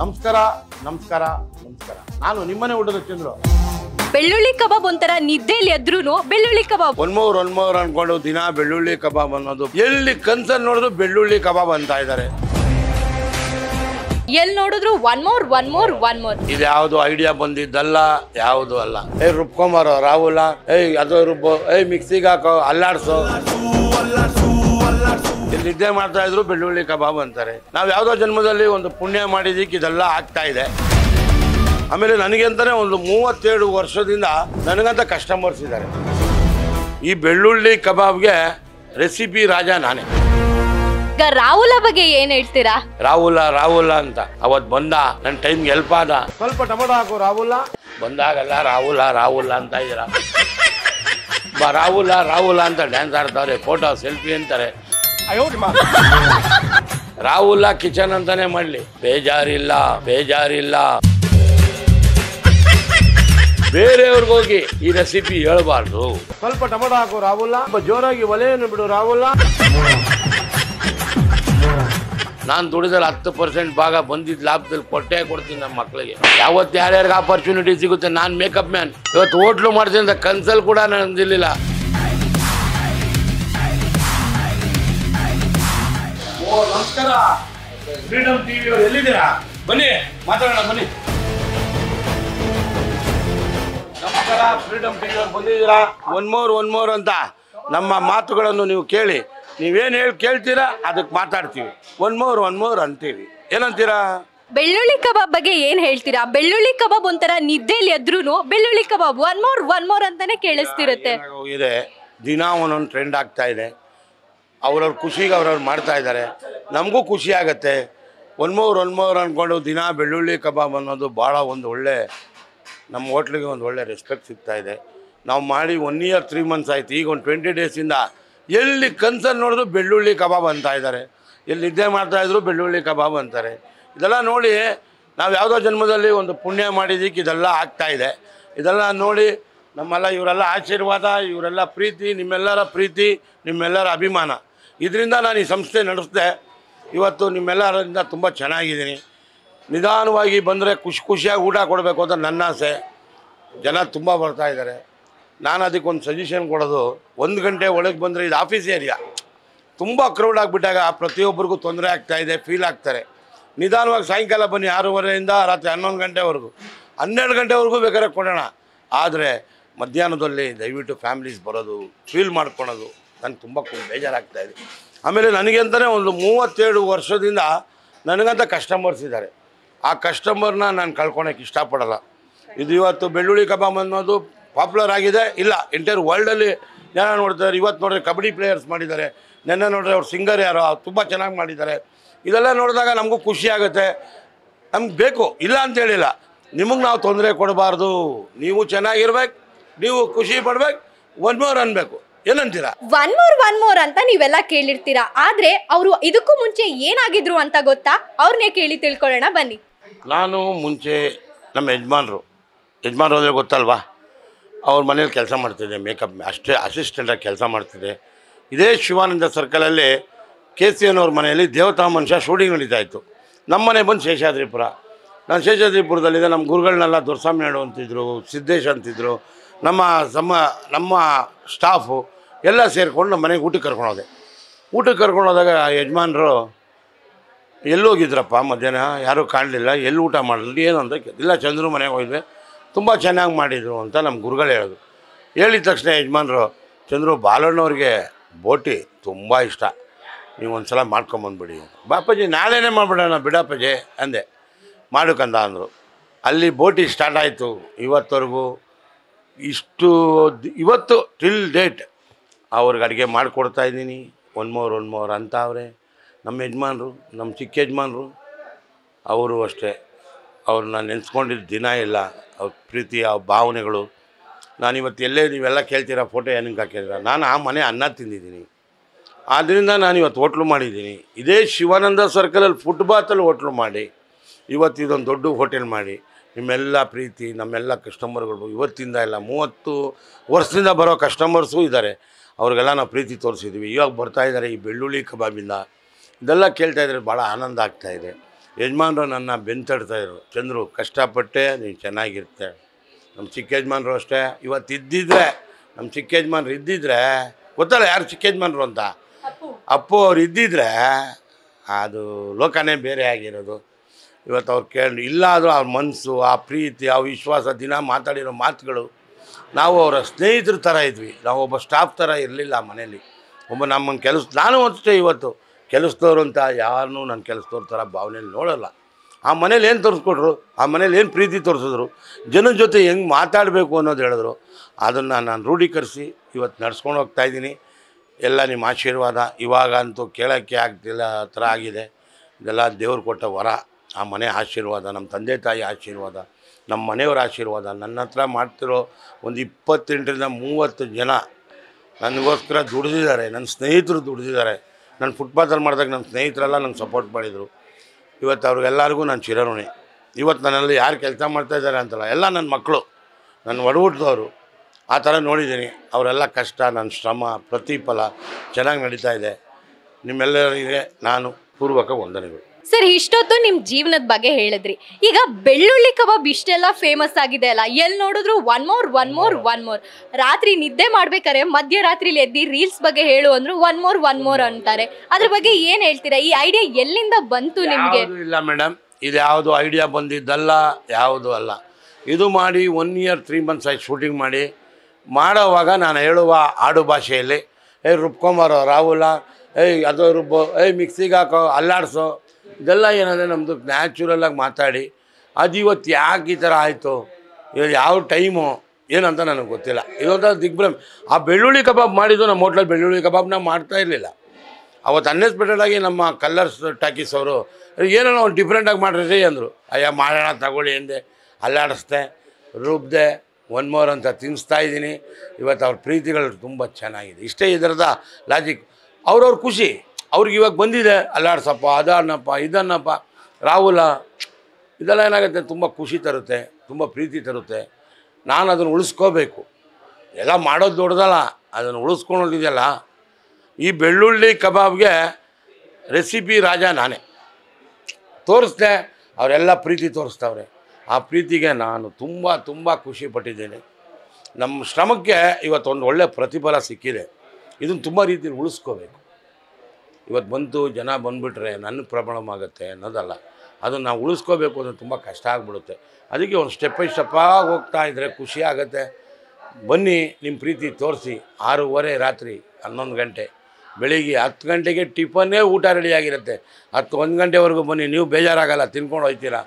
ನಮಸ್ಕಾರ ನಮಸ್ಕಾರ ನಮಸ್ಕಾರ ನಾನು ನಿಮ್ಮನೆ ಊಟದ ಚಂದ್ರು ಬೆಳ್ಳುಳ್ಳಿ ಕಬಾಬ್ ಒಂಥರ ನಿದ್ದೆಯಲ್ಲಿ ಎದ್ರು ಬೆಳ್ಳುಳ್ಳಿ ಕಬಾಬ್ ಒನ್ಮೂರ್ ಒನ್ಮೂರ್ ಅನ್ಕೊಂಡು ದಿನ ಬೆಳ್ಳುಳ್ಳಿ ಕಬಾಬ್ ಅನ್ನೋದು ಎಲ್ಲಿ ಕನ್ಸಲ್ಲಿ ನೋಡಿದ್ರು ಬೆಳ್ಳುಳ್ಳಿ ಕಬಾಬ್ ಅಂತ ಇದ್ದಾರೆ ಎಲ್ಲಿ ನೋಡಿದ್ರು one more one more one more ಇದು ಯಾವ್ದು ಐಡಿಯಾ ಬಂದಿದ್ದಲ್ಲ ಯಾವುದು ಅಲ್ಲ ಏ ರುಬ್ಕೊಂಬಾರೋ ರಾಹುಲ ಏಯ್ ಅದು ರುಬ್ಬೋ ಏಯ್ ಮಿಕ್ಸಿಗೆ ಹಾಕೋ ಅಲ್ಲಾಡ್ಸೋ ಇಲ್ಲಿ ನಿದ್ದೆ ಮಾಡ್ತಾ ಇದ್ರು ಬೆಳ್ಳುಳ್ಳಿ ಕಬಾಬ್ ಅಂತಾರೆ ನಾವು ಯಾವ್ದೋ ಜನ್ಮದಲ್ಲಿ ಒಂದು ಪುಣ್ಯ ಮಾಡಿದಿಕ್ ಇದೆಲ್ಲ ಆಗ್ತಾ ಇದೆ ಆಮೇಲೆ ನನಗೆ ಅಂತಾನೆ ಒಂದು ಮೂವತ್ತೇಳು ವರ್ಷದಿಂದ ನನಗಂತ ಕಸ್ಟಮರ್ಸ್ ಇದ್ದಾರೆ ಈ ಬೆಳ್ಳುಳ್ಳಿ ಕಬಾಬ್ಗೆ ರೆಸಿಪಿ ರಾಜ ನಾನೇ ಈಗ ರಾಹುಲ ಬಗ್ಗೆ ಏನ್ ಹೇಳ್ತೀರಾ ರಾಹುಲ ರಾಹುಲ ಅಂತ ಅವತ್ ಬಂದ ನನ್ನ ಟೈಮ್ ಹೆಲ್ಪ್ ಆದ ಸ್ವಲ್ಪ ಟೊಮೊಟೊ ಹಾಕು ರಾಹುಲ ಬಂದಾಗಲ್ಲ ರಾಹುಲ ರಾಹುಲ ಅಂತ ಇದ್ದೀರಾ ರಾಹುಲ್ ರಾಹುಲ ರಾಹುಲ ಅಂತ ಡ್ಯಾನ್ಸ್ ಆಡ್ತಾರೆ ಫೋಟೋ ಸೆಲ್ಫಿ ಅಂತಾರೆ ರಾಹುಲ್ಲ ಕಿಚನ್ ಅಂತಾನೆ ಮಾಡ್ಲಿ ಬೇಜಾರಿಲ್ಲ ಬೇಜಾರಿಲ್ಲ ಬೇರೆಯವ್ರಿಗೋಗಿ ಹೋಗಿ ಈ ರೆಸಿಪಿ ಹೇಳ್ಬಾರ್ದು ಸ್ವಲ್ಪ ಟೊಮೊಟೊ ಹಾಕು ರಾಹುಲ್ಲ ಜೋರಾಗಿ ಒಲೆಯನ್ನು ಬಿಡು ರಾಹುಲ್ಲ ನಾನು ದುಡಿದ್ರೆ ಹತ್ತು ಪರ್ಸೆಂಟ್ ಭಾಗ ಬಂದಿದ್ ಲಾಭದಲ್ಲಿ ಕೊಟ್ಟೆ ಕೊಡ್ತೀನಿ ನಮ್ಮ ಮಕ್ಕಳಿಗೆ ಯಾವತ್ತು ಯಾರ್ಯಾರಿಗೆ ಆಪರ್ಚುನಿಟಿ ಸಿಗುತ್ತೆ ನಾನು ಮೇಕಪ್ ಮ್ಯಾನ್ ಇವತ್ತು ಹೋಟ್ಲು ಮಾಡ್ತೀನಿ ಅಂತ ಕನ್ಸಲ್ ಕೂಡ ನಾನು ಅಂದಿರಲಿಲ್ಲ ಓ ನಮಸ್ಕಾರ ಫ್ರೀಡಮ್ ಟಿವಿ ಅವ್ರು ಬನ್ನಿ ಮಾತಾಡೋಣ ಬನ್ನಿ ನಮಸ್ಕಾರ ಫ್ರೀಡಮ್ ಟಿವಿ ಅವ್ರು ಒನ್ ಮೋರ್ ಒನ್ ಮೋರ್ ಅಂತ ನಮ್ಮ ಮಾತುಗಳನ್ನು ನೀವು ಕೇಳಿ ನೀವೇನು ಹೇಳಿ ಕೇಳ್ತೀರಾ ಅದಕ್ಕೆ ಮಾತಾಡ್ತೀವಿ ಒನ್ ಮೋರ್ ಒನ್ ಮೋರ್ ಅಂತೀವಿ ಏನಂತೀರಾ ಬೆಳ್ಳುಳ್ಳಿ ಕಬಾಬ್ ಬಗ್ಗೆ ಏನ್ ಹೇಳ್ತೀರಾ ಬೆಳ್ಳುಳ್ಳಿ ಕಬಾಬ್ ಒಂಥರ ನಿದ್ದೆಯಲ್ಲಿ ಎದ್ರು ಬೆಳ್ಳುಳ್ಳಿ ಕಬಾಬ್ ಒನ್ ಮೋರ್ ಒನ್ ಮೋರ್ ಅಂತಾನೆ ಕೇಳಿಸ್ತಿರುತ್ತೆ ಇದೆ ದಿನ ಒಂದೊಂದು ಟ್ರೆಂಡ್ ಆಗ್ತಾ ಇದೆ ಅವ್ರವ್ರ ಖುಷಿಗೆ ಅವ್ರವ್ರು ಮಾಡ್ತಾ ಇದ್ದಾರೆ ನಮಗೂ ಖುಷಿ ಆಗುತ್ತೆ ಒನ್ಮೋರ್ ಒನ್ಮೋರ್ ಅಂದ್ಕೊಂಡು ದಿನ ಬೆಳ್ಳುಳ್ಳಿ ಕಬಾಬ್ ಅನ್ನೋದು ಭಾಳ ಒಂದು ಒಳ್ಳೆ ನಮ್ಮ ಹೋಟ್ಲಿಗೆ ಒಂದು ಒಳ್ಳೆ ರೆಸ್ಪೆಕ್ಟ್ ಸಿಗ್ತಾ ಇದೆ ನಾವು ಮಾಡಿ ಒನ್ ಇಯರ್ ತ್ರೀ ಮಂತ್ಸ್ ಆಯಿತು ಈಗ ಒಂದು ಟ್ವೆಂಟಿ ಡೇಸಿಂದ ಎಲ್ಲಿ ಕನ್ಸರ್ನ್ ನೋಡಿದ್ರು ಬೆಳ್ಳುಳ್ಳಿ ಕಬಾಬ್ ಅಂತ ಇದ್ದಾರೆ ಎಲ್ಲಿ ನಿದ್ದೆ ಮಾಡ್ತಾಯಿದ್ರು ಬೆಳ್ಳುಳ್ಳಿ ಕಬಾಬ್ ಅಂತಾರೆ ಇದೆಲ್ಲ ನೋಡಿ ನಾವು ಯಾವುದೋ ಜನ್ಮದಲ್ಲಿ ಒಂದು ಪುಣ್ಯ ಮಾಡಿದ್ದಕ್ಕೆ ಇದೆಲ್ಲ ಆಗ್ತಾಯಿದೆ ಇದೆಲ್ಲ ನೋಡಿ ನಮ್ಮೆಲ್ಲ ಇವರೆಲ್ಲ ಆಶೀರ್ವಾದ ಇವರೆಲ್ಲ ಪ್ರೀತಿ ನಿಮ್ಮೆಲ್ಲರ ಪ್ರೀತಿ ನಿಮ್ಮೆಲ್ಲರ ಅಭಿಮಾನ ಇದರಿಂದ ನಾನು ಈ ಸಂಸ್ಥೆ ನಡೆಸಿದೆ ಇವತ್ತು ನಿಮ್ಮೆಲ್ಲರಿಂದ ತುಂಬ ಚೆನ್ನಾಗಿದ್ದೀನಿ ನಿಧಾನವಾಗಿ ಬಂದರೆ ಖುಷಿ ಖುಷಿಯಾಗಿ ಊಟ ಕೊಡಬೇಕು ಅಂತ ನನ್ನ ಆಸೆ ಜನ ತುಂಬ ಬರ್ತಾಯಿದ್ದಾರೆ ನಾನು ಅದಕ್ಕೊಂದು ಸಜೆಷನ್ ಕೊಡೋದು ಒಂದು ಗಂಟೆ ಒಳಗೆ ಬಂದರೆ ಇದು ಆಫೀಸ್ ಏರಿಯಾ ತುಂಬ ಕ್ರೌಡ್ ಆಗಿಬಿಟ್ಟಾಗ ಪ್ರತಿಯೊಬ್ಬರಿಗೂ ತೊಂದರೆ ಆಗ್ತಾಯಿದೆ ಫೀಲ್ ಆಗ್ತಾರೆ ನಿಧಾನವಾಗಿ ಸಾಯಂಕಾಲ ಬನ್ನಿ ಆರೂವರೆಯಿಂದ ರಾತ್ರಿ ಹನ್ನೊಂದು ಗಂಟೆವರೆಗೂ ಹನ್ನೆರಡು ಗಂಟೆವರೆಗೂ ಬೇಕಾದ್ರೆ ಕೊಡೋಣ ಆದರೆ ಮಧ್ಯಾಹ್ನದಲ್ಲಿ ದಯವಿಟ್ಟು ಫ್ಯಾಮಿಲೀಸ್ ಬರೋದು ಫೀಲ್ ಮಾಡ್ಕೊಳೋದು ನನಗೆ ತುಂಬ ಬೇಜಾರಾಗ್ತಾ ಇದೆ ಆಮೇಲೆ ನನಗೆ ಒಂದು ಮೂವತ್ತೇಳು ವರ್ಷದಿಂದ ನನಗಂತ ಕಸ್ಟಮರ್ಸ್ ಇದ್ದಾರೆ ಆ ಕಸ್ಟಮರ್ನ ನಾನು ಕಳ್ಕೊಳಕ್ಕೆ ಇಷ್ಟಪಡಲ್ಲ ಇದು ಇವತ್ತು ಬೆಳ್ಳುಳ್ಳಿ ಕಬಾಬ್ ಅನ್ನೋದು ಪಾಪ್ಯುಲರ್ ಆಗಿದೆ ಇಲ್ಲ ಎಂಟೈರ್ ವರ್ಲ್ಡಲ್ಲಿ ಜನ ನೋಡ್ತಾರೆ ಇವತ್ತು ನೋಡಿದ್ರೆ ಕಬಡ್ಡಿ ಪ್ಲೇಯರ್ಸ್ ಮಾಡಿದ್ದಾರೆ ನೆನ್ನೆ ನೋಡಿದ್ರೆ ಅವ್ರು ಸಿಂಗರ್ ಯಾರೋ ತುಂಬ ಚೆನ್ನಾಗಿ ಮಾಡಿದ್ದಾರೆ ಇದೆಲ್ಲ ನೋಡಿದಾಗ ನಮಗೂ ಖುಷಿ ಆಗುತ್ತೆ ನಮ್ಗೆ ಬೇಕು ಇಲ್ಲ ಅಂತೇಳಿಲ್ಲ ನಿಮಗೆ ನಾವು ತೊಂದರೆ ಕೊಡಬಾರ್ದು ನೀವು ಚೆನ್ನಾಗಿರ್ಬೇಕು ನೀವು ಖುಷಿ ಪಡ್ಬೇಕು ಒನ್ ಮೋರ್ ಅನ್ಬೇಕು ಏನಂತೀರಾ ಒನ್ ಮೋರ್ ಒನ್ ಮೋರ್ ಅಂತ ನೀವೆಲ್ಲ ಕೇಳಿರ್ತೀರಾ ಆದ್ರೆ ಅವರು ಇದಕ್ಕೂ ಮುಂಚೆ ಏನಾಗಿದ್ರು ಅಂತ ಗೊತ್ತಾ ಅವ್ರನ್ನೇ ಕೇಳಿ ತಿಳ್ಕೊಳ್ಳೋಣ ಬನ್ನಿ ನಾನು ಮುಂಚೆ ನಮ್ಮ ಯಜಮಾನ್ರು ಯಜಮಾನ್ರು ಅಂದರೆ ಗೊತ್ತಲ್ವಾ ಅವ್ರ ಮನೇಲಿ ಕೆಲಸ ಮಾಡ್ತಿದ್ದೆ ಮೇಕಪ್ ಅಷ್ಟೇ ಅಸಿಸ್ಟೆಂಟ್ ಆಗಿ ಕೆಲಸ ಮಾಡ್ತಿದ್ದೆ ಇದೇ ಶಿವಾನಂದ ಸರ್ಕಲಲ್ಲಿ ಕೆ ಸಿ ಎನ್ ಅವ್ರ ಮನೆಯಲ್ಲಿ ದೇವತಾ ಮನುಷ್ಯ ಶೂಟಿಂಗ್ ನಡೀತಾ ಇತ್ತು ನಮ್ಮ ಮನೆ ಬಂದು ಶೇಷಾದ್ರಿಪುರ ನಾನು ಶೇಷಾದ್ರಿಪುರದಲ್ಲಿದ್ದೆ ನಮ್ಮ ಗುರುಗಳನ್ನೆಲ್ಲ ದೊರಸಾಮಿ ಅಂತಿದ್ರು ಸಿದ್ದೇಶ್ ಅಂತಿದ್ರು ನಮ್ಮ ಸಮ ನಮ್ಮ ಸ್ಟಾಫು ಎಲ್ಲ ಸೇರಿಕೊಂಡು ನಮ್ಮ ಮನೆಗೆ ಊಟಕ್ಕೆ ಕರ್ಕೊಂಡೋದೆ ಊಟಕ್ಕೆ ಕರ್ಕೊಂಡೋದಾಗ ಯಜಮಾನರು ಎಲ್ಲೋಗಿದ್ರಪ್ಪ ಮಧ್ಯಾಹ್ನ ಯಾರೂ ಕಾಣಲಿಲ್ಲ ಎಲ್ಲಿ ಊಟ ಮಾಡಲಿ ಏನು ಅಂತ ಇಲ್ಲ ಚಂದ್ರು ಮನೆಗೆ ಹೋಗಿದ್ವಿ ತುಂಬ ಚೆನ್ನಾಗಿ ಮಾಡಿದರು ಅಂತ ನಮ್ಮ ಗುರುಗಳು ಹೇಳೋದು ಹೇಳಿದ ತಕ್ಷಣ ಯಜಮಾನರು ಚಂದ್ರು ಬಾಲಣ್ಣವ್ರಿಗೆ ಬೋಟಿ ತುಂಬ ಇಷ್ಟ ನೀವು ಒಂದು ಸಲ ಮಾಡ್ಕೊಂಬಂದ್ಬಿಡಿ ಬಾಪಾಜಿ ನಾಳೆನೇ ಮಾಡಿಬಿಡೋಣ ಬಿಡಪ್ಪಾಜಿ ಅಂದೆ ಮಾಡೋಕ್ಕಂದ ಅಂದರು ಅಲ್ಲಿ ಬೋಟಿ ಸ್ಟಾರ್ಟ್ ಆಯಿತು ಇವತ್ತವರೆಗೂ ಇಷ್ಟು ಇವತ್ತು ಟಿಲ್ ಡೇಟ್ ಅವ್ರಿಗೆ ಅಡುಗೆ ಮಾಡಿಕೊಡ್ತಾ ಇದ್ದೀನಿ ಒನ್ ಮೋರ್ ಒನ್ ಮೋರ್ ಅಂತ ಅವರೇ ನಮ್ಮ ಯಜಮಾನರು ನಮ್ಮ ಚಿಕ್ಕ ಯಜಮಾನರು ಅವರು ಅಷ್ಟೇ ಅವ್ರನ್ನ ನೆನೆಸ್ಕೊಂಡಿದ್ದ ದಿನ ಇಲ್ಲ ಅವ್ರ ಪ್ರೀತಿ ಅವ್ರ ಭಾವನೆಗಳು ನಾನಿವತ್ತು ಎಲ್ಲೇ ನೀವೆಲ್ಲ ಕೇಳ್ತೀರ ಫೋಟೋ ಏನಕ್ಕೆ ಹಾಕಿದ್ರ ನಾನು ಆ ಮನೆ ಅನ್ನ ತಿಂದಿದ್ದೀನಿ ಆದ್ದರಿಂದ ನಾನು ಇವತ್ತು ಹೋಟ್ಲು ಮಾಡಿದ್ದೀನಿ ಇದೇ ಶಿವಾನಂದ ಸರ್ಕಲಲ್ಲಿ ಫುಟ್ಬಾತಲ್ಲಿ ಹೋಟ್ಲು ಮಾಡಿ ಇವತ್ತು ಇದೊಂದು ದೊಡ್ಡ ಹೋಟೆಲ್ ಮಾಡಿ ನಿಮ್ಮೆಲ್ಲ ಪ್ರೀತಿ ನಮ್ಮೆಲ್ಲ ಕಸ್ಟಮರ್ಗಳು ಇವತ್ತಿಂದ ಇಲ್ಲ ಮೂವತ್ತು ವರ್ಷದಿಂದ ಬರೋ ಕಸ್ಟಮರ್ಸು ಇದ್ದಾರೆ ಅವ್ರಿಗೆಲ್ಲ ನಾವು ಪ್ರೀತಿ ತೋರಿಸಿದ್ವಿ ಇವಾಗ ಬರ್ತಾಯಿದ್ದಾರೆ ಈ ಬೆಳ್ಳುಳ್ಳಿ ಕಬಾಬಿಂದ ಇದೆಲ್ಲ ಕೇಳ್ತಾಯಿದ್ರೆ ಭಾಳ ಆನಂದ ಆಗ್ತಾಯಿದೆ ಯಜಮಾನರು ನನ್ನ ಬೆಂತಡ್ತಾಯಿದ್ರು ಚಂದ್ರು ಕಷ್ಟಪಟ್ಟೆ ನೀನು ಚೆನ್ನಾಗಿರುತ್ತೆ ನಮ್ಮ ಚಿಕ್ಕ ಯಜಮಾನರು ಅಷ್ಟೇ ಇವತ್ತು ಇದ್ದಿದ್ರೆ ನಮ್ಮ ಚಿಕ್ಕ ಯಜಮಾನ್ರು ಇದ್ದಿದ್ರೆ ಗೊತ್ತಲ್ಲ ಯಾರು ಚಿಕ್ಕ ಯಜಮಾನರು ಅಂತ ಅಪ್ಪು ಅವ್ರು ಇದ್ದಿದ್ರೆ ಅದು ಲೋಕನೇ ಬೇರೆ ಆಗಿರೋದು ಇವತ್ತು ಅವ್ರು ಕೇಳಿ ಇಲ್ಲಾದರೂ ಅವ್ರ ಮನಸ್ಸು ಆ ಪ್ರೀತಿ ಆ ವಿಶ್ವಾಸ ದಿನ ಮಾತಾಡಿರೋ ಮಾತುಗಳು ನಾವು ಅವರ ಸ್ನೇಹಿತರ ಥರ ಇದ್ವಿ ನಾವು ಒಬ್ಬ ಸ್ಟಾಫ್ ಥರ ಇರಲಿಲ್ಲ ಮನೇಲಿ ಒಬ್ಬ ನಮ್ಮ ಕೆಲಸ ನಾನು ಅಷ್ಟೇ ಇವತ್ತು ಕೆಲಸದವ್ರು ಅಂತ ಯಾರನ್ನೂ ನನ್ನ ಕೆಲಸದವ್ರ ಥರ ಭಾವನೆಯಲ್ಲಿ ನೋಡೋಲ್ಲ ಆ ಮನೇಲಿ ಏನು ತೋರಿಸ್ಕೊಟ್ರು ಆ ಮನೇಲಿ ಏನು ಪ್ರೀತಿ ತೋರಿಸಿದ್ರು ಜನರ ಜೊತೆ ಹೆಂಗೆ ಮಾತಾಡಬೇಕು ಅನ್ನೋದು ಹೇಳಿದ್ರು ಅದನ್ನು ನಾನು ರೂಢೀಕರಿಸಿ ಇವತ್ತು ನಡ್ಸ್ಕೊಂಡು ಹೋಗ್ತಾ ಇದ್ದೀನಿ ಎಲ್ಲ ನಿಮ್ಮ ಆಶೀರ್ವಾದ ಇವಾಗ ಅಂತೂ ಕೇಳೋಕ್ಕೆ ಆಗ್ತಿಲ್ಲ ಥರ ಆಗಿದೆ ಇದೆಲ್ಲ ದೇವ್ರು ಕೊಟ್ಟ ವರ ಆ ಮನೆ ಆಶೀರ್ವಾದ ನಮ್ಮ ತಂದೆ ತಾಯಿ ಆಶೀರ್ವಾದ ನಮ್ಮ ಮನೆಯವರ ಆಶೀರ್ವಾದ ನನ್ನ ಹತ್ರ ಮಾಡ್ತಿರೋ ಒಂದು ಇಪ್ಪತ್ತೆಂಟರಿಂದ ಮೂವತ್ತು ಜನ ನನಗೋಸ್ಕರ ದುಡಿದಿದ್ದಾರೆ ನನ್ನ ಸ್ನೇಹಿತರು ದುಡಿದಿದ್ದಾರೆ ನಾನು ಫುಟ್ಪಾತಲ್ಲಿ ಮಾಡಿದಾಗ ನನ್ನ ಸ್ನೇಹಿತರೆಲ್ಲ ನಂಗೆ ಸಪೋರ್ಟ್ ಮಾಡಿದರು ಇವತ್ತು ಅವ್ರಿಗೆಲ್ಲರಿಗೂ ನಾನು ಚಿರಋಣಿ ಇವತ್ತು ನನ್ನಲ್ಲಿ ಯಾರು ಕೆಲಸ ಮಾಡ್ತಾ ಇದ್ದಾರೆ ಅಂತಲ್ಲ ಎಲ್ಲ ನನ್ನ ಮಕ್ಕಳು ನನ್ನ ಒಡಹುಟ್ಟದವರು ಆ ಥರ ನೋಡಿದ್ದೀನಿ ಅವರೆಲ್ಲ ಕಷ್ಟ ನನ್ನ ಶ್ರಮ ಪ್ರತಿಫಲ ಚೆನ್ನಾಗಿ ನಡೀತಾ ಇದೆ ನಿಮ್ಮೆಲ್ಲರಿಗೆ ನಾನು ಪೂರ್ವಕ ವಂದನೆಗಳು ಸರ್ ಇಷ್ಟೊತ್ತು ನಿಮ್ಮ ಜೀವನದ ಬಗ್ಗೆ ಹೇಳಿದ್ರಿ ಈಗ ಬೆಳ್ಳುಳ್ಳಿ ಕಬಾಬ್ ಇಷ್ಟೆಲ್ಲ ಫೇಮಸ್ ಆಗಿದೆ ಅಲ್ಲ ಎಲ್ಲಿ ನೋಡಿದ್ರು one more one more one more ರಾತ್ರಿ ನಿದ್ದೆ ಮಾಡ್ಬೇಕಾರೆ ಮಧ್ಯರಾತ್ರಿಲಿ ಎದ್ದಿ ರೀಲ್ಸ್ ಬಗ್ಗೆ ಹೇಳು ಅಂದ್ರು ಒನ್ ಮೋರ್ ಒನ್ ಮೋರ್ ಅಂತಾರೆ ಅದ್ರ ಬಗ್ಗೆ ಏನ್ ಹೇಳ್ತೀರಾ ಈ ಐಡಿಯಾ ಎಲ್ಲಿಂದ ಬಂತು ನಿಮಗೆ ಇಲ್ಲ ಮೇಡಮ್ ಇದು ಯಾವುದು ಐಡಿಯಾ ಬಂದಿದ್ದಲ್ಲ ಯಾವುದು ಅಲ್ಲ ಇದು ಮಾಡಿ ಒನ್ ಇಯರ್ ತ್ರೀ ಮಂತ್ಸ್ ಆಯ್ತು ಶೂಟಿಂಗ್ ಮಾಡಿ ಮಾಡೋವಾಗ ನಾನು ಹೇಳುವ ಆಡು ಭಾಷೆಯಲ್ಲಿ ಏಯ್ ರುಬ್ಕೊಂಬರೋ ರಾಹುಲ ಏಯ್ ಅದು ರುಬ್ಬೋ ಏಯ್ ಮಿಕ್ಸಿಗೆ ಹಾಕೋ ಅಲ್ಲಾಡಿಸೋ ಇದೆಲ್ಲ ಏನಂದರೆ ನಮ್ಮದು ನ್ಯಾಚುರಲ್ಲಾಗಿ ಮಾತಾಡಿ ಅದು ಇವತ್ತು ಯಾಕೆ ಈ ಥರ ಆಯಿತು ಇವತ್ತು ಯಾವ ಟೈಮು ಏನಂತ ನನಗೆ ಗೊತ್ತಿಲ್ಲ ಇದೊಂಥರ ದಿಗ್ಭ್ರಮೆ ಆ ಬೆಳ್ಳುಳ್ಳಿ ಕಬಾಬ್ ಮಾಡಿದ್ದು ನಮ್ಮ ಹೋಟ್ಲಲ್ಲಿ ಬೆಳ್ಳುಳ್ಳಿ ಕಬಾಬ್ ಮಾಡ್ತಾ ಇರಲಿಲ್ಲ ಅವತ್ತು ಅನ್ಎಕ್ಸ್ಪೆಕ್ಟೆಡಾಗಿ ನಮ್ಮ ಕಲ್ಲರ್ಸ್ ಟಾಕೀಸ್ ಅವರು ಏನೋ ಒಂದು ಡಿಫ್ರೆಂಟಾಗಿ ಮಾಡಿರಿ ಅಂದರು ಅಯ್ಯ ಮಾಡೋಣ ತಗೊಳ್ಳಿ ಅಂದೆ ಅಲ್ಲಾಡಿಸ್ದೆ ರುಬ್ಬ್ದೆ ಒನ್ ಮೋರ್ ಅಂತ ತಿನ್ನಿಸ್ತಾ ಇದ್ದೀನಿ ಇವತ್ತು ಅವ್ರ ಪ್ರೀತಿಗಳು ತುಂಬ ಚೆನ್ನಾಗಿದೆ ಇಷ್ಟೇ ಇದರದ ಲಾಜಿಕ್ ಅವ್ರವ್ರ ಖುಷಿ ಅವ್ರಿಗೆ ಇವಾಗ ಬಂದಿದೆ ಅಲ್ಲಾಡ್ಸಪ್ಪ ಅದಾನಪ್ಪ ಇದನ್ನಪ್ಪ ರಾಹುಲ ಇದೆಲ್ಲ ಏನಾಗುತ್ತೆ ತುಂಬ ಖುಷಿ ತರುತ್ತೆ ತುಂಬ ಪ್ರೀತಿ ತರುತ್ತೆ ನಾನು ಅದನ್ನು ಉಳಿಸ್ಕೋಬೇಕು ಎಲ್ಲ ಮಾಡೋದು ದೊಡ್ಡದಲ್ಲ ಅದನ್ನು ಉಳಿಸ್ಕೊಂಡಿದೆಯಲ್ಲ ಈ ಬೆಳ್ಳುಳ್ಳಿ ಕಬಾಬ್ಗೆ ರೆಸಿಪಿ ರಾಜ ನಾನೇ ತೋರಿಸ್ದೆ ಅವರೆಲ್ಲ ಪ್ರೀತಿ ತೋರಿಸ್ತವ್ರೆ ಆ ಪ್ರೀತಿಗೆ ನಾನು ತುಂಬ ತುಂಬ ಖುಷಿ ಪಟ್ಟಿದ್ದೇನೆ ನಮ್ಮ ಶ್ರಮಕ್ಕೆ ಇವತ್ತೊಂದು ಒಳ್ಳೆಯ ಪ್ರತಿಫಲ ಸಿಕ್ಕಿದೆ ಇದನ್ನು ತುಂಬ ರೀತಿಯಲ್ಲಿ ಉಳಿಸ್ಕೋಬೇಕು ಇವತ್ತು ಬಂತು ಜನ ಬಂದುಬಿಟ್ರೆ ನನ್ನ ಪ್ರಾಬ್ಲಮ್ ಆಗುತ್ತೆ ಅನ್ನೋದಲ್ಲ ಅದನ್ನು ನಾವು ಉಳಿಸ್ಕೋಬೇಕು ಅಂದರೆ ತುಂಬ ಕಷ್ಟ ಆಗಿಬಿಡುತ್ತೆ ಅದಕ್ಕೆ ಒಂದು ಸ್ಟೆಪ್ ಬೈ ಸ್ಟೆಪ್ಪಾಗಿ ಹೋಗ್ತಾ ಇದ್ದರೆ ಖುಷಿ ಆಗುತ್ತೆ ಬನ್ನಿ ನಿಮ್ಮ ಪ್ರೀತಿ ತೋರಿಸಿ ಆರೂವರೆ ರಾತ್ರಿ ಹನ್ನೊಂದು ಗಂಟೆ ಬೆಳಿಗ್ಗೆ ಹತ್ತು ಗಂಟೆಗೆ ಟಿಫನ್ನೇ ಊಟ ರೆಡಿಯಾಗಿರುತ್ತೆ ಹತ್ತು ಒಂದು ಗಂಟೆವರೆಗೂ ಬನ್ನಿ ನೀವು ಬೇಜಾರಾಗಲ್ಲ ತಿನ್ಕೊಂಡು ಹೋಗ್ತೀರಾ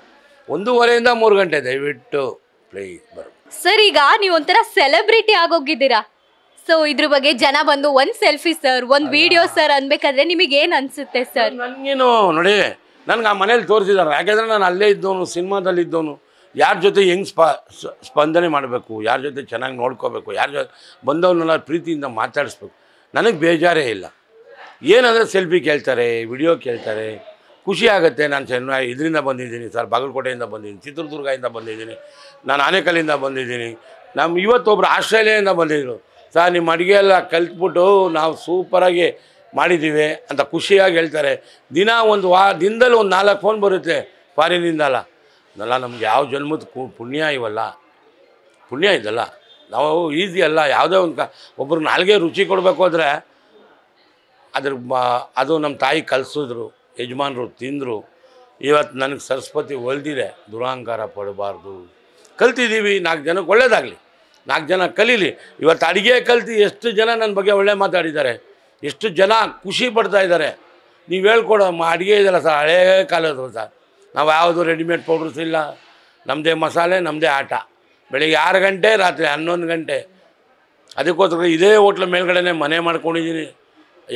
ಒಂದೂವರೆಯಿಂದ ಮೂರು ಗಂಟೆ ದಯವಿಟ್ಟು ಪ್ಲೀಸ್ ಬರು ಸರ್ ಈಗ ನೀವು ಒಂಥರ ಸೆಲೆಬ್ರಿಟಿ ಆಗೋಗಿದ್ದೀರಾ ಸೊ ಇದ್ರ ಬಗ್ಗೆ ಜನ ಬಂದು ಒಂದ್ ಸೆಲ್ಫಿ ಸರ್ ಒಂದ್ ವಿಡಿಯೋ ಸರ್ ಅನ್ಬೇಕಾದ್ರೆ ನಿಮಗೆ ಏನ್ ಅನ್ಸುತ್ತೆ ಸರ್ ನನ್ಗೇನು ನೋಡಿ ನನ್ಗೆ ಆ ಮನೇಲಿ ತೋರಿಸಿದ್ದಾರೆ ಯಾಕೆಂದ್ರೆ ನಾನು ಅಲ್ಲೇ ಇದ್ದವನು ಸಿನಿಮಾದಲ್ಲಿ ಇದ್ದವನು ಯಾರ ಜೊತೆ ಹೆಂಗೆ ಸ್ಪ ಸ್ಪಂದನೆ ಮಾಡಬೇಕು ಯಾರ ಜೊತೆ ಚೆನ್ನಾಗಿ ನೋಡ್ಕೋಬೇಕು ಯಾರ ಜೊತೆ ಬಂದವನ್ನೆಲ್ಲ ಪ್ರೀತಿಯಿಂದ ಮಾತಾಡಿಸ್ಬೇಕು ನನಗೆ ಬೇಜಾರೇ ಇಲ್ಲ ಏನಂದರೆ ಸೆಲ್ಫಿ ಕೇಳ್ತಾರೆ ವಿಡಿಯೋ ಕೇಳ್ತಾರೆ ಖುಷಿ ಆಗುತ್ತೆ ನಾನು ಚೆನ್ನಾಗಿ ಇದರಿಂದ ಬಂದಿದ್ದೀನಿ ಸರ್ ಬಾಗಲಕೋಟೆಯಿಂದ ಬಂದಿದ್ದೀನಿ ಚಿತ್ರದುರ್ಗದಿಂದ ಬಂದಿದ್ದೀನಿ ನಾನು ಆನೇಕಲ್ಲಿಂದ ಬಂದಿದ್ದೀನಿ ನಮ್ಮ ಇವತ್ತೊಬ್ಬರು ಆಸ್ಟ್ರೇಲಿಯಾದಿಂದ ಬಂದಿದ್ದರು ಸಹ ನಿಮ್ಮ ಅಡುಗೆ ಎಲ್ಲ ಕಲ್ತ್ಬಿಟ್ಟು ನಾವು ಸೂಪರಾಗಿ ಮಾಡಿದ್ದೀವಿ ಅಂತ ಖುಷಿಯಾಗಿ ಹೇಳ್ತಾರೆ ದಿನ ಒಂದು ವಾ ದಿನದಲ್ಲಿ ಒಂದು ನಾಲ್ಕು ಫೋನ್ ಬರುತ್ತೆ ಅಲ್ಲ ಅದಲ್ಲ ನಮ್ಗೆ ಯಾವ ಜನ್ಮದ ಪುಣ್ಯ ಇವಲ್ಲ ಪುಣ್ಯ ಇದಲ್ಲ ನಾವು ಈಸಿ ಅಲ್ಲ ಯಾವುದೇ ಒಂದು ಕ ಒಬ್ಬರು ನಾಲ್ಗೆ ರುಚಿ ಕೊಡಬೇಕು ಅಂದರೆ ಅದ್ರ ಅದು ನಮ್ಮ ತಾಯಿ ಕಲಿಸಿದ್ರು ಯಜಮಾನರು ತಿಂದರು ಇವತ್ತು ನನಗೆ ಸರಸ್ವತಿ ಒಲ್ದಿದೆ ದುರಹಂಕಾರ ಪಡಬಾರ್ದು ಕಲ್ತಿದ್ದೀವಿ ನಾಲ್ಕು ಜನಕ್ಕೆ ಒಳ್ಳೇದಾಗಲಿ ನಾಲ್ಕು ಜನ ಕಲೀಲಿ ಇವತ್ತು ಅಡುಗೆ ಕಲಿತು ಎಷ್ಟು ಜನ ನನ್ನ ಬಗ್ಗೆ ಒಳ್ಳೆ ಮಾತಾಡಿದ್ದಾರೆ ಎಷ್ಟು ಜನ ಖುಷಿ ಪಡ್ತಾ ಇದ್ದಾರೆ ನೀವು ಹೇಳ್ಕೊಡೋ ಅಡುಗೆ ಇದೆಲ್ಲ ಸರ್ ಹಳೇ ಕಾಲದ ಸರ್ ನಾವು ಯಾವುದು ರೆಡಿಮೇಡ್ ಪೌಡರ್ಸ್ ಇಲ್ಲ ನಮ್ಮದೇ ಮಸಾಲೆ ನಮ್ಮದೇ ಆಟ ಬೆಳಿಗ್ಗೆ ಆರು ಗಂಟೆ ರಾತ್ರಿ ಹನ್ನೊಂದು ಗಂಟೆ ಅದಕ್ಕೋಸ್ಕರ ಇದೇ ಹೋಟ್ಲ ಮೇಲ್ಗಡೆ ಮನೆ ಮಾಡ್ಕೊಂಡಿದ್ದೀನಿ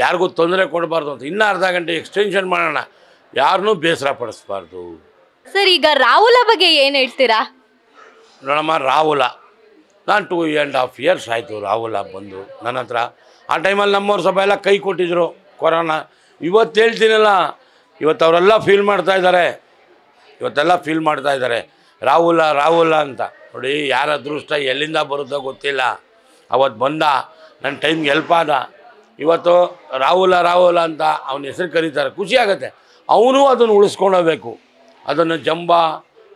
ಯಾರಿಗೂ ತೊಂದರೆ ಕೊಡಬಾರ್ದು ಅಂತ ಇನ್ನೂ ಅರ್ಧ ಗಂಟೆ ಎಕ್ಸ್ಟೆನ್ಷನ್ ಮಾಡೋಣ ಯಾರನ್ನೂ ಬೇಸರ ಪಡಿಸ್ಬಾರ್ದು ಸರ್ ಈಗ ರಾಹುಲ ಬಗ್ಗೆ ಏನು ಹೇಳ್ತೀರಾ ನೋಡಮ್ಮ ರಾಹುಲ ನಾನು ಟೂ ಆ್ಯಂಡ್ ಹಾಫ್ ಇಯರ್ಸ್ ಆಯಿತು ರಾಹುಲ್ ಆ ಬಂದು ನನ್ನ ಹತ್ರ ಆ ಟೈಮಲ್ಲಿ ನಮ್ಮವ್ರು ಸ್ವಲ್ಪ ಎಲ್ಲ ಕೈ ಕೊಟ್ಟಿದ್ರು ಕೊರೋನಾ ಇವತ್ತು ಹೇಳ್ತೀನಲ್ಲ ಇವತ್ತು ಅವರೆಲ್ಲ ಫೀಲ್ ಮಾಡ್ತಾ ಇದ್ದಾರೆ ಇವತ್ತೆಲ್ಲ ಫೀಲ್ ಮಾಡ್ತಾ ಇದ್ದಾರೆ ರಾಹುಲ ರಾಹುಲ ಅಂತ ನೋಡಿ ಯಾರ ಅದೃಷ್ಟ ಎಲ್ಲಿಂದ ಬರುತ್ತೋ ಗೊತ್ತಿಲ್ಲ ಅವತ್ತು ಬಂದ ನನ್ನ ಟೈಮ್ಗೆ ಹೆಲ್ಪ್ ಆದ ಇವತ್ತು ರಾಹುಲ ರಾಹುಲ ಅಂತ ಅವನ ಹೆಸರು ಕರೀತಾರೆ ಖುಷಿ ಆಗುತ್ತೆ ಅವನು ಅದನ್ನು ಉಳಿಸ್ಕೊಂಡೋಗ್ಬೇಕು ಅದನ್ನು ಜಂಬ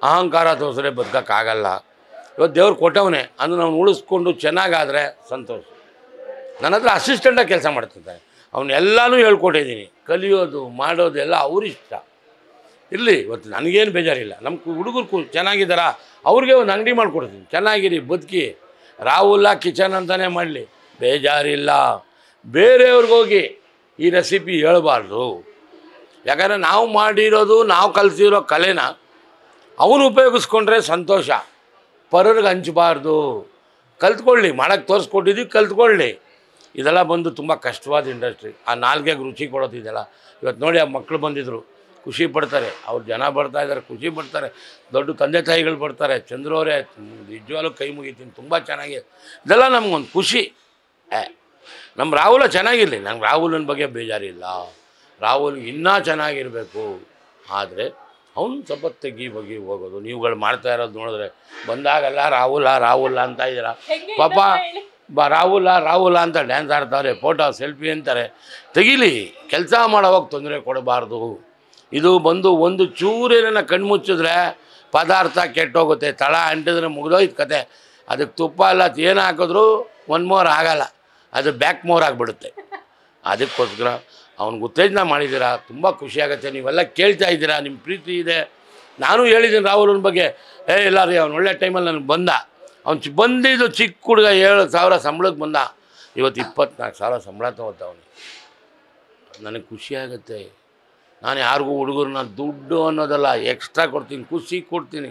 ಅಹಂಕಾರ ತೋರಿಸ್ರೆ ಬದುಕೋಕ್ಕಾಗಲ್ಲ ಇವತ್ತು ದೇವ್ರು ಕೊಟ್ಟವನೇ ಅಂದ್ರೆ ನಾವು ಉಳಿಸ್ಕೊಂಡು ಚೆನ್ನಾಗಾದರೆ ಸಂತೋಷ ನನ್ನ ಹತ್ರ ಅಸಿಸ್ಟೆಂಟಾಗಿ ಕೆಲಸ ಮಾಡ್ತಿದ್ದೆ ಅವನ್ನೆಲ್ಲನೂ ಹೇಳ್ಕೊಟ್ಟಿದ್ದೀನಿ ಕಲಿಯೋದು ಮಾಡೋದು ಎಲ್ಲ ಅವರಿಷ್ಟ ಇರಲಿ ಇವತ್ತು ನನಗೇನು ಬೇಜಾರಿಲ್ಲ ನಮ್ಮ ಹುಡುಗರು ಚೆನ್ನಾಗಿದ್ದಾರಾ ಅವ್ರಿಗೆ ಒಂದು ಅಂಗಡಿ ಮಾಡಿಕೊಡ್ತೀನಿ ಚೆನ್ನಾಗಿರಿ ಬದುಕಿ ರಾಹುಲ್ಲ ಕಿಚನ್ ಅಂತಲೇ ಮಾಡಲಿ ಬೇಜಾರಿಲ್ಲ ಬೇರೆಯವ್ರಿಗೋಗಿ ಈ ರೆಸಿಪಿ ಹೇಳಬಾರ್ದು ಯಾಕಂದರೆ ನಾವು ಮಾಡಿರೋದು ನಾವು ಕಲಿಸಿರೋ ಕಲೆನ ಅವನು ಉಪಯೋಗಿಸ್ಕೊಂಡ್ರೆ ಸಂತೋಷ ಪರರಿಗೆ ಹಂಚಬಾರ್ದು ಕಲ್ತ್ಕೊಳ್ಳಿ ಮಾಡೋಕ್ಕೆ ತೋರಿಸ್ಕೊಟ್ಟಿದ್ದೀವಿ ಕಲ್ತ್ಕೊಳ್ಳಿ ಇದೆಲ್ಲ ಬಂದು ತುಂಬ ಕಷ್ಟವಾದ ಇಂಡಸ್ಟ್ರಿ ಆ ನಾಲ್ಗೆ ರುಚಿ ಕೊಡೋದು ಇದೆಲ್ಲ ಇವತ್ತು ನೋಡಿ ಆ ಮಕ್ಕಳು ಬಂದಿದ್ದರು ಖುಷಿ ಪಡ್ತಾರೆ ಅವ್ರು ಜನ ಬರ್ತಾ ಇದ್ದಾರೆ ಖುಷಿ ಪಡ್ತಾರೆ ದೊಡ್ಡ ತಂದೆ ತಾಯಿಗಳು ಬರ್ತಾರೆ ಚಂದ್ರವರೇ ಅವರೇ ಕೈ ಮುಗಿತೀನಿ ತುಂಬ ಚೆನ್ನಾಗಿದೆ ಇದೆಲ್ಲ ನಮಗೊಂದು ಖುಷಿ ಏ ನಮ್ಮ ರಾಹುಲ ಚೆನ್ನಾಗಿರಲಿ ನಂಗೆ ರಾಹುಲನ ಬಗ್ಗೆ ಬೇಜಾರಿಲ್ಲ ರಾಹುಲ್ ಇನ್ನೂ ಚೆನ್ನಾಗಿರಬೇಕು ಆದರೆ ಅವ್ನು ಸ್ವಲ್ಪ ತೆಗಿ ಬಗಿ ಹೋಗೋದು ನೀವುಗಳು ಮಾಡ್ತಾ ಇರೋದು ನೋಡಿದ್ರೆ ಬಂದಾಗೆಲ್ಲ ರಾಹುಲ ರಾಹುಲ್ ಅಂತ ಇದ್ದೀರ ಪಾಪ ಬ ರಾಹುಲ ರಾಹುಲ ಅಂತ ಡ್ಯಾನ್ಸ್ ಆಡ್ತಾರೆ ಫೋಟೋ ಸೆಲ್ಫಿ ಅಂತಾರೆ ತೆಗಿಲಿ ಕೆಲಸ ಮಾಡೋವಾಗ ತೊಂದರೆ ಕೊಡಬಾರ್ದು ಇದು ಬಂದು ಒಂದು ಚೂರೇನ ಕಣ್ಮುಚ್ಚಿದ್ರೆ ಪದಾರ್ಥ ಕೆಟ್ಟೋಗುತ್ತೆ ತಳ ಅಂಟಿದ್ರೆ ಮುಗಿದೋಯ್ತು ಕತೆ ಅದಕ್ಕೆ ತುಪ್ಪ ಎಲ್ಲ ಏನು ಹಾಕಿದ್ರು ಒನ್ ಮೋರ್ ಆಗೋಲ್ಲ ಅದು ಬ್ಯಾಕ್ ಮೋರ್ ಆಗಿಬಿಡುತ್ತೆ ಅದಕ್ಕೋಸ್ಕರ ಅವ್ನಿಗೆ ಉತ್ತೇಜನ ಮಾಡಿದ್ದೀರಾ ತುಂಬ ಖುಷಿಯಾಗತ್ತೆ ನೀವೆಲ್ಲ ಕೇಳ್ತಾ ಇದ್ದೀರಾ ನಿಮ್ಮ ಪ್ರೀತಿ ಇದೆ ನಾನು ಹೇಳಿದ್ದೀನಿ ಅವ್ನ ಬಗ್ಗೆ ಏ ಇಲ್ಲ ರೀ ಅವ್ನು ಒಳ್ಳೆ ಟೈಮಲ್ಲಿ ನನಗೆ ಬಂದ ಅವ್ನು ಚಿ ಬಂದಿದ್ದು ಚಿಕ್ಕ ಹುಡುಗ ಏಳು ಸಾವಿರ ಸಂಬಳಕ್ಕೆ ಬಂದ ಇವತ್ತು ಇಪ್ಪತ್ನಾಲ್ಕು ಸಾವಿರ ಸಂಬಳ ಅವನು ನನಗೆ ಖುಷಿಯಾಗತ್ತೆ ನಾನು ಯಾರಿಗೂ ಹುಡುಗರನ್ನ ದುಡ್ಡು ಅನ್ನೋದಲ್ಲ ಎಕ್ಸ್ಟ್ರಾ ಕೊಡ್ತೀನಿ ಖುಷಿ ಕೊಡ್ತೀನಿ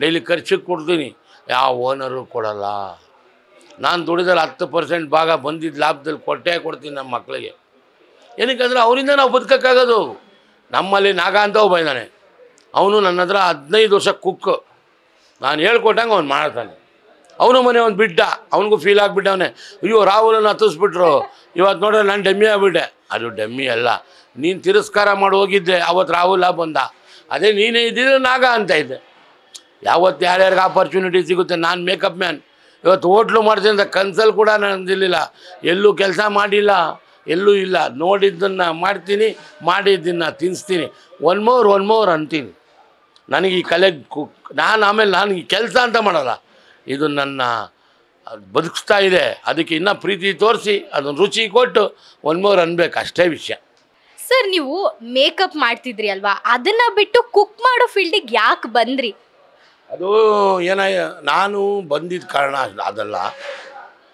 ಡೈಲಿ ಖರ್ಚಿಗೆ ಕೊಡ್ತೀನಿ ಯಾವ ಓನರು ಕೊಡಲ್ಲ ನಾನು ದುಡಿದಲ್ಲಿ ಹತ್ತು ಪರ್ಸೆಂಟ್ ಭಾಗ ಬಂದಿದ್ದ ಲಾಭದಲ್ಲಿ ಕೊಟ್ಟೇ ಕೊಡ್ತೀನಿ ನಮ್ಮ ಮಕ್ಕಳಿಗೆ ಏನಕ್ಕಂದ್ರೆ ಅವರಿಂದ ನಾವು ಬದುಕೋಕ್ಕಾಗೋದು ನಮ್ಮಲ್ಲಿ ನಾಗ ಅಂತ ಒಬ್ಬ ಇದ್ದಾನೆ ಅವನು ನನ್ನ ಹತ್ರ ಹದಿನೈದು ವರ್ಷ ಕುಕ್ ನಾನು ಹೇಳ್ಕೊಟ್ಟಂಗೆ ಅವ್ನು ಮಾಡ್ತಾನೆ ಅವನು ಮನೆ ಒಂದು ಬಿಟ್ಟ ಅವನಿಗೂ ಫೀಲ್ ಆಗಿಬಿಟ್ಟವನೆ ಅಯ್ಯೋ ರಾಹುಲನ್ನು ಹತ್ತಿಸ್ಬಿಟ್ರು ಇವತ್ತು ನೋಡ್ರೆ ನಾನು ಡಮ್ಮಿ ಆಗಿಬಿಟ್ಟೆ ಅದು ಡಮ್ಮಿ ಅಲ್ಲ ನೀನು ತಿರಸ್ಕಾರ ಮಾಡಿ ಹೋಗಿದ್ದೆ ಅವತ್ತು ರಾಹುಲ ಬಂದ ಅದೇ ನೀನೇ ಇದ್ದಿದ್ರೆ ನಾಗ ಅಂತ ಇದ್ದೆ ಯಾವತ್ತು ಯಾರ್ಯಾರಿಗೆ ಆಪರ್ಚುನಿಟಿ ಸಿಗುತ್ತೆ ನಾನು ಮೇಕಪ್ ಮ್ಯಾನ್ ಇವತ್ತು ಹೋಟ್ಲು ಮಾಡ್ತೀನಿ ಅಂತ ಕನ್ಸಲ್ಲಿ ಕೂಡ ನಾನು ಇರಲಿಲ್ಲ ಎಲ್ಲೂ ಕೆಲಸ ಮಾಡಿಲ್ಲ ಎಲ್ಲೂ ಇಲ್ಲ ನೋಡಿದ್ದನ್ನು ಮಾಡ್ತೀನಿ ಮಾಡಿದ್ದನ್ನು ತಿನ್ನಿಸ್ತೀನಿ ಒನ್ ಮೋರ್ ಒನ್ ಮೋರ್ ಅಂತೀನಿ ನನಗೆ ಈ ಕಲೆ ನಾನು ಆಮೇಲೆ ನಾನು ಈ ಕೆಲಸ ಅಂತ ಮಾಡಲ್ಲ ಇದು ನನ್ನ ಬದುಕಿಸ್ತಾ ಇದೆ ಅದಕ್ಕೆ ಇನ್ನೂ ಪ್ರೀತಿ ತೋರಿಸಿ ಅದನ್ನು ರುಚಿ ಕೊಟ್ಟು ಒನ್ ಮೋರ್ ಅನ್ಬೇಕು ಅಷ್ಟೇ ವಿಷಯ ಸರ್ ನೀವು ಮೇಕಪ್ ಮಾಡ್ತಿದ್ರಿ ಅಲ್ವಾ ಅದನ್ನು ಬಿಟ್ಟು ಕುಕ್ ಮಾಡೋ ಫೀಲ್ಡಿಗೆ ಯಾಕೆ ಬಂದ್ರಿ ಅದು ಏನ ನಾನು ಬಂದಿದ್ದ ಕಾರಣ ಅದಲ್ಲ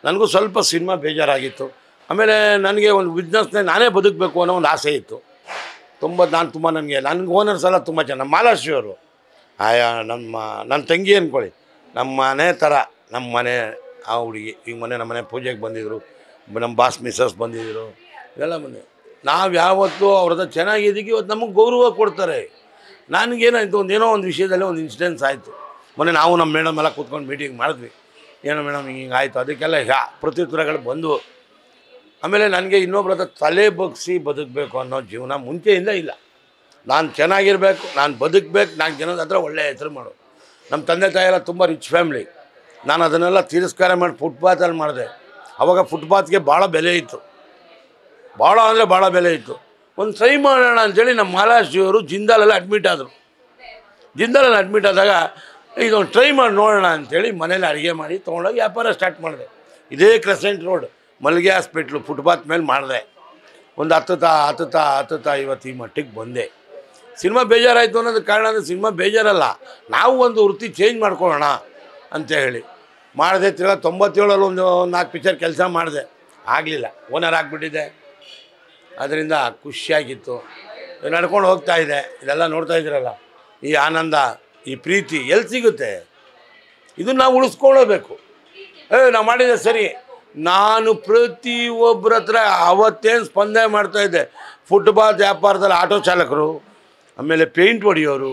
ನನಗೂ ಸ್ವಲ್ಪ ಸಿನಿಮಾ ಬೇಜಾರಾಗಿತ್ತು ಆಮೇಲೆ ನನಗೆ ಒಂದು ಬಿಸ್ನೆಸ್ನ ನಾನೇ ಬದುಕಬೇಕು ಅನ್ನೋ ಒಂದು ಆಸೆ ಇತ್ತು ತುಂಬ ನಾನು ತುಂಬ ನನಗೆ ನನಗೆ ಓನರ್ಸ್ ಎಲ್ಲ ತುಂಬ ಚೆನ್ನಾಗಿ ಮಾಲಾಶ್ರಿಯವರು ಆಯಾ ನಮ್ಮ ನನ್ನ ತಂಗಿ ಅಂದ್ಕೊಳ್ಳಿ ನಮ್ಮ ಮನೆ ಥರ ನಮ್ಮ ಮನೆ ಆ ಹುಡುಗಿ ಈಗ ಮೊನ್ನೆ ನಮ್ಮ ಮನೆ ಪೂಜೆಗೆ ಬಂದಿದ್ದರು ನಮ್ಮ ಬಾಸ್ ಮಿಸ್ಸಸ್ ಬಂದಿದ್ದರು ಇವೆಲ್ಲ ಬಂದೆ ನಾವು ಯಾವತ್ತೂ ಅವ್ರದ್ದು ಚೆನ್ನಾಗಿ ಚೆನ್ನಾಗಿದ್ದೀವಿ ಇವತ್ತು ನಮಗೆ ಗೌರವ ಕೊಡ್ತಾರೆ ನನಗೇನಾಯಿತು ಒಂದು ಏನೋ ಒಂದು ವಿಷಯದಲ್ಲಿ ಒಂದು ಇನ್ಸಿಡೆನ್ಸ್ ಆಯಿತು ಮೊನ್ನೆ ನಾವು ನಮ್ಮ ಮೇಡಮ್ ಎಲ್ಲ ಕೂತ್ಕೊಂಡು ಮೀಟಿಂಗ್ ಮಾಡಿದ್ವಿ ಏನೋ ಮೇಡಮ್ ಹಿಂಗೆ ಆಯಿತು ಅದಕ್ಕೆಲ್ಲ ಹ್ಯಾ ಪ್ರತ್ಯುತ್ತರಗಳು ಬಂದು ಆಮೇಲೆ ನನಗೆ ಇನ್ನೊಬ್ಬರ ಹತ್ರ ತಲೆ ಬಗ್ಸಿ ಬದುಕಬೇಕು ಅನ್ನೋ ಜೀವನ ಮುಂಚೆಯಿಂದ ಇಲ್ಲ ನಾನು ಚೆನ್ನಾಗಿರ್ಬೇಕು ನಾನು ಬದುಕಬೇಕು ನಾನು ಜನದ ಹತ್ರ ಒಳ್ಳೆಯ ಹೆಸರು ಮಾಡು ನಮ್ಮ ತಂದೆ ತಾಯಿಯೆಲ್ಲ ತುಂಬ ರಿಚ್ ಫ್ಯಾಮಿಲಿ ನಾನು ಅದನ್ನೆಲ್ಲ ತಿರಸ್ಕಾರ ಮಾಡಿ ಫುಟ್ಪಾತಲ್ಲಿ ಮಾಡಿದೆ ಅವಾಗ ಫುಟ್ಪಾತ್ಗೆ ಭಾಳ ಬೆಲೆ ಇತ್ತು ಭಾಳ ಅಂದರೆ ಭಾಳ ಬೆಲೆ ಇತ್ತು ಒಂದು ಸೈ ಮಾಡೋಣ ಅಂಥೇಳಿ ನಮ್ಮ ಮಹಾರಾಷ್ಟ್ರಿಯವರು ಜಿಂದಾಲೆಲ್ಲ ಅಡ್ಮಿಟ್ ಆದರು ಜಿಂದಾಲಲ್ಲಿ ಅಡ್ಮಿಟ್ ಆದಾಗ ಇದೊಂದು ಟ್ರೈ ಮಾಡಿ ನೋಡೋಣ ಅಂಥೇಳಿ ಮನೇಲಿ ಅಡುಗೆ ಮಾಡಿ ತೊಗೊಂಡೋಗಿ ವ್ಯಾಪಾರ ಸ್ಟಾರ್ಟ್ ಮಾಡಿದೆ ಇದೇ crescent road Mallige hospital footpath ಮೇಲೆ ಮಾಡಿದೆ ಒಂದು ಹತ್ತುತ್ತಾ ಹತ್ತುತ್ತಾ ಹತ್ತುತ್ತಾ ಇವತ್ತು ಈ ಮಟ್ಟಿಗೆ ಬಂದೆ ಸಿನಿಮಾ ಬೇಜಾರಾಯಿತು ಅನ್ನೋದು ಕಾರಣ ಅಂದರೆ ಸಿನಿಮಾ ಬೇಜಾರಲ್ಲ ನಾವು ಒಂದು ವೃತ್ತಿ ಚೇಂಜ್ ಮಾಡ್ಕೊಳ್ಳೋಣ ಅಂತ ಹೇಳಿ ಮಾಡಿದೆ ತಿರ್ಗ ತೊಂಬತ್ತೇಳಲ್ಲಿ ಒಂದು ನಾಲ್ಕು ಪಿಕ್ಚರ್ ಕೆಲಸ ಮಾಡಿದೆ ಆಗಲಿಲ್ಲ ಓನರ್ ಆಗಿಬಿಟ್ಟಿದೆ ಅದರಿಂದ ಖುಷಿಯಾಗಿತ್ತು ನಡ್ಕೊಂಡು ಹೋಗ್ತಾ ಇದೆ ಇದೆಲ್ಲ ನೋಡ್ತಾ ಇದ್ದೀರಲ್ಲ ಈ ಆನಂದ ಈ ಪ್ರೀತಿ ಎಲ್ಲಿ ಸಿಗುತ್ತೆ ಇದನ್ನು ನಾವು ಉಳಿಸ್ಕೊಳ್ಳೋಬೇಕು ಏ ನಾವು ಮಾಡಿದ್ದೆ ಸರಿ ನಾನು ಪ್ರತಿ ಒಬ್ಬರ ಹತ್ರ ಅವತ್ತೇನು ಸ್ಪಂದನೆ ಇದ್ದೆ ಫುಟ್ಬಾಲ್ ವ್ಯಾಪಾರದಲ್ಲಿ ಆಟೋ ಚಾಲಕರು ಆಮೇಲೆ ಪೇಂಟ್ ಹೊಡೆಯೋರು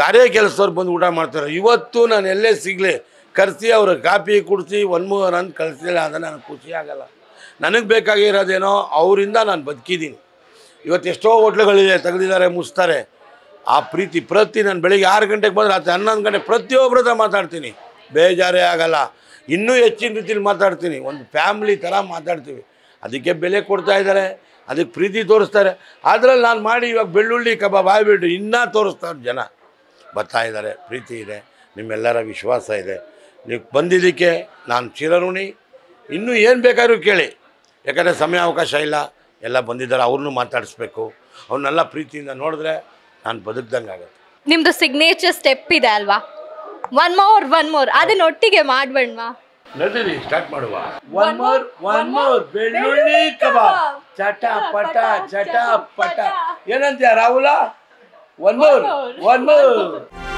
ಗಾರೆ ಕೆಲಸದವ್ರು ಬಂದು ಊಟ ಮಾಡ್ತಾರೆ ಇವತ್ತು ನಾನು ಎಲ್ಲೇ ಸಿಗಲಿ ಕರೆಸಿ ಅವ್ರ ಕಾಪಿ ಕುಡಿಸಿ ಒನ್ ಮೂವರ್ ಅಂತ ಕಳಿಸಿಲ್ಲ ಅಂದರೆ ನನಗೆ ಖುಷಿ ಆಗಲ್ಲ ನನಗೆ ಬೇಕಾಗಿರೋದೇನೋ ಅವರಿಂದ ನಾನು ಬದುಕಿದ್ದೀನಿ ಇವತ್ತು ಎಷ್ಟೋ ಹೋಟ್ಲುಗಳಿದೆ ತೆಗೆದಿದ್ದಾರೆ ಮುಸ್ತಾರೆ ಆ ಪ್ರೀತಿ ಪ್ರತಿ ನಾನು ಬೆಳಿಗ್ಗೆ ಆರು ಗಂಟೆಗೆ ಬಂದರೆ ರಾತ್ರಿ ಹನ್ನೊಂದು ಗಂಟೆ ಪ್ರತಿಯೊಬ್ಬರ ಮಾತಾಡ್ತೀನಿ ಬೇಜಾರೇ ಆಗಲ್ಲ ಇನ್ನೂ ಹೆಚ್ಚಿನ ರೀತಿಯಲ್ಲಿ ಮಾತಾಡ್ತೀನಿ ಒಂದು ಫ್ಯಾಮ್ಲಿ ಥರ ಮಾತಾಡ್ತೀವಿ ಅದಕ್ಕೆ ಬೆಲೆ ಕೊಡ್ತಾ ಇದ್ದಾರೆ ಅದಕ್ಕೆ ಪ್ರೀತಿ ತೋರಿಸ್ತಾರೆ ಅದರಲ್ಲಿ ನಾನು ಮಾಡಿ ಇವಾಗ ಬೆಳ್ಳುಳ್ಳಿ ಕಬಾಬ್ ಆಗಿಬಿಟ್ಟು ಇನ್ನೂ ತೋರಿಸ್ತಾರೆ ಜನ ಬರ್ತಾ ಇದ್ದಾರೆ ಪ್ರೀತಿ ಇದೆ ನಿಮ್ಮೆಲ್ಲರ ವಿಶ್ವಾಸ ಇದೆ ನೀವು ಬಂದಿದ್ದಕ್ಕೆ ನಾನು ಚಿರಋಣಿ ಇನ್ನೂ ಏನು ಬೇಕಾದ್ರೂ ಕೇಳಿ ಯಾಕಂದರೆ ಸಮಯ ಅವಕಾಶ ಇಲ್ಲ ಎಲ್ಲ ಬಂದಿದ್ದಾರೆ ಅವ್ರನ್ನೂ ಮಾತಾಡಿಸ್ಬೇಕು ಅವ್ರನ್ನೆಲ್ಲ ಪ್ರೀತಿಯಿಂದ ನೋಡಿದ್ರೆ ನಾನು ಬದುಕ್ದಂಗೆ ಆಗುತ್ತೆ ನಿಮ್ಮದು ಸಿಗ್ನೇಚರ್ ಸ್ಟೆಪ್ ಇದೆ ಅಲ್ವಾ ಒನ್ ಮೋರ್ ಒನ್ ಮೋರ್ ಅದನ್ನ ಒಟ್ಟಿಗೆ ಮಾಡ್ಬಣ್ವಾ ನಡೀರಿ ಸ್ಟಾರ್ಟ್ ಮಾಡುವ ಒನ್ ಮೋರ್ ಒನ್ ಮೋರ್ ಬೆಳ್ಳುಳ್ಳಿ ಕಬಾಬ್ ಚಟ ಪಟ ಚಟ ಪಟ ಏನಂತೀಯ Rahul one more one more